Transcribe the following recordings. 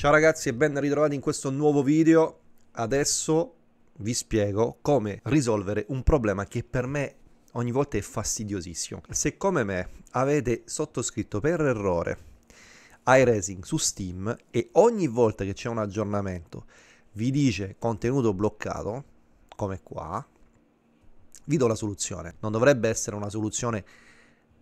Ciao ragazzi e ben ritrovati in questo nuovo video. Adesso vi spiego come risolvere un problema che per me ogni volta è fastidiosissimo. Se come me avete sottoscritto per errore iRacing su Steam e ogni volta che c'è un aggiornamento vi dice contenuto bloccato, come qua, vi do la soluzione. Non dovrebbe essere una soluzione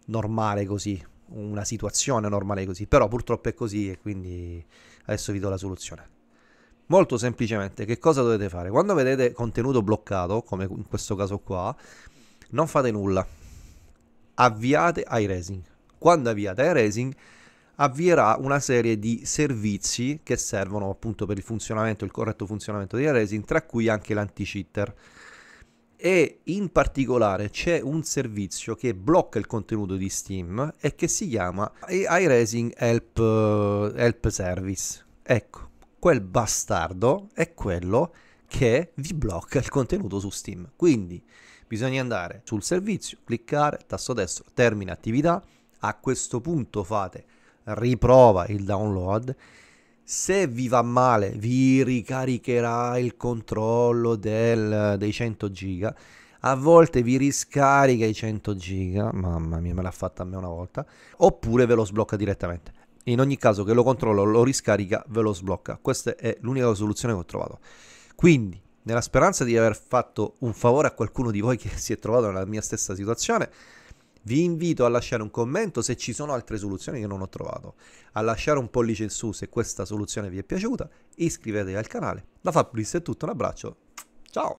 normale così, una situazione normale così, però purtroppo è così e quindi adesso vi do la soluzione. Molto semplicemente, che cosa dovete fare? Quando vedete contenuto bloccato, come in questo caso qua, non fate nulla. Avviate iRacing. Quando avviate iRacing avvierà una serie di servizi che servono appunto per il funzionamento, il corretto funzionamento di iRacing, tra cui anche l'anti-cheater e in particolare c'è un servizio che blocca il contenuto di Steam e che si chiama iRacing Help, eh, Help Service. Ecco, quel bastardo è quello che vi blocca il contenuto su Steam. Quindi bisogna andare sul servizio, cliccare, tasto destro, termina attività. A questo punto fate riprova il download se vi va male, vi ricaricherà il controllo del, dei 100 giga. A volte vi riscarica i 100 giga, mamma mia, me l'ha fatta a me una volta, oppure ve lo sblocca direttamente. In ogni caso che lo controllo, lo riscarica, ve lo sblocca. Questa è l'unica soluzione che ho trovato. Quindi, nella speranza di aver fatto un favore a qualcuno di voi che si è trovato nella mia stessa situazione, vi invito a lasciare un commento se ci sono altre soluzioni che non ho trovato, a lasciare un pollice in su se questa soluzione vi è piaciuta, iscrivetevi al canale. Da Fabris è tutto, un abbraccio, ciao!